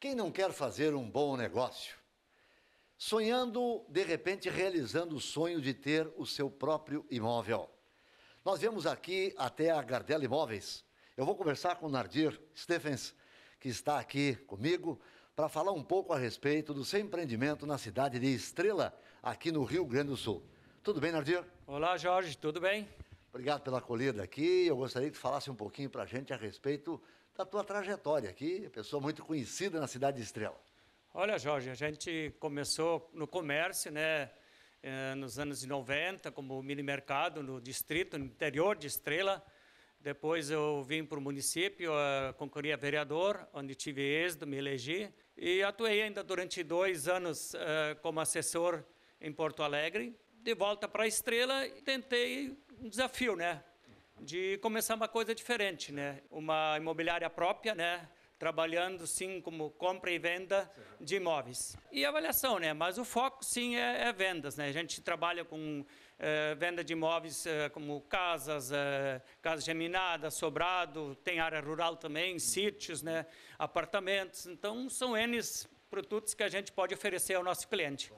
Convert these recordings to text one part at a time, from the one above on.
Quem não quer fazer um bom negócio? Sonhando, de repente, realizando o sonho de ter o seu próprio imóvel. Nós vemos aqui até a Gardela Imóveis. Eu vou conversar com o Nardir Stephens, que está aqui comigo, para falar um pouco a respeito do seu empreendimento na cidade de Estrela, aqui no Rio Grande do Sul. Tudo bem, Nardir? Olá, Jorge, tudo bem? Obrigado pela acolhida aqui. Eu gostaria que falasse um pouquinho para a gente a respeito da tua trajetória aqui, pessoa muito conhecida na cidade de Estrela. Olha, Jorge, a gente começou no comércio, né? Eh, nos anos 90, como mini mercado no distrito, no interior de Estrela. Depois eu vim para o município, eh, concorri a vereador, onde tive êxito, me elegi. E atuei ainda durante dois anos eh, como assessor em Porto Alegre. De volta para Estrela, tentei um desafio, né? De começar uma coisa diferente, né? Uma imobiliária própria, né? Trabalhando, sim, como compra e venda de imóveis. E avaliação, né? Mas o foco, sim, é, é vendas, né? A gente trabalha com é, venda de imóveis é, como casas, eh, casas geminadas, sobrado, tem área rural também, sítios, né? Apartamentos. Então, são N produtos que a gente pode oferecer ao nosso cliente.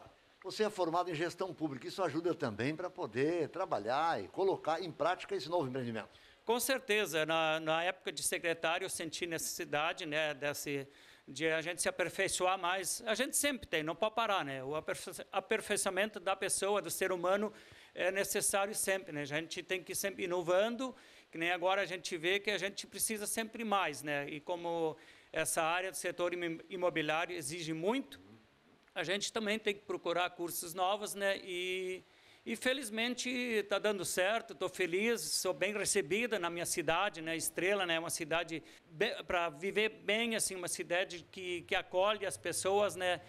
Você é formado em gestão pública, isso ajuda também para poder trabalhar e colocar em prática esse novo empreendimento. Com certeza, na, na época de secretário eu senti necessidade né, desse, de a gente se aperfeiçoar mais. A gente sempre tem, não pode parar, né? O aperfeiçoamento da pessoa, do ser humano, é necessário sempre, né? A gente tem que ir sempre inovando, que nem agora a gente vê que a gente precisa sempre mais, né? E como essa área do setor imobiliário exige muito, a gente também tem que procurar cursos novos, né? E, e felizmente está dando certo, estou feliz, sou bem recebida na minha cidade, né? Estrela, né? Uma cidade para viver bem, assim, uma cidade que, que acolhe as pessoas, né?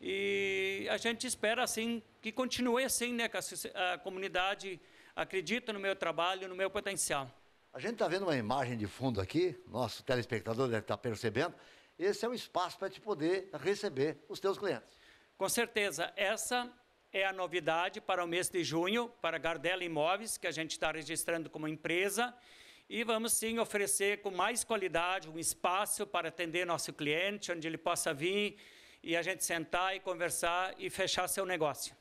E a gente espera assim que continue assim, né? Que a, a comunidade acredita no meu trabalho, no meu potencial. A gente está vendo uma imagem de fundo aqui, nosso telespectador deve estar tá percebendo. Esse é um espaço para te poder receber os teus clientes. Com certeza, essa é a novidade para o mês de junho, para Gardela Imóveis, que a gente está registrando como empresa. E vamos sim oferecer com mais qualidade um espaço para atender nosso cliente, onde ele possa vir e a gente sentar e conversar e fechar seu negócio.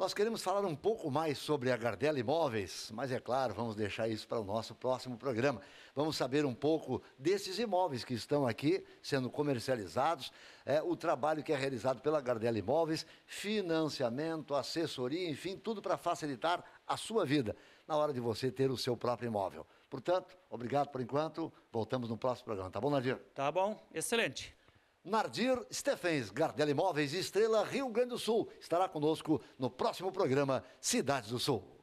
Nós queremos falar um pouco mais sobre a Gardela Imóveis, mas é claro, vamos deixar isso para o nosso próximo programa. Vamos saber um pouco desses imóveis que estão aqui sendo comercializados, é, o trabalho que é realizado pela Gardela Imóveis, financiamento, assessoria, enfim, tudo para facilitar a sua vida na hora de você ter o seu próprio imóvel. Portanto, obrigado por enquanto. Voltamos no próximo programa. Tá bom, Nadir? Tá bom, excelente. Nardir Steffens, Gardela Imóveis e Estrela Rio Grande do Sul, estará conosco no próximo programa Cidades do Sul.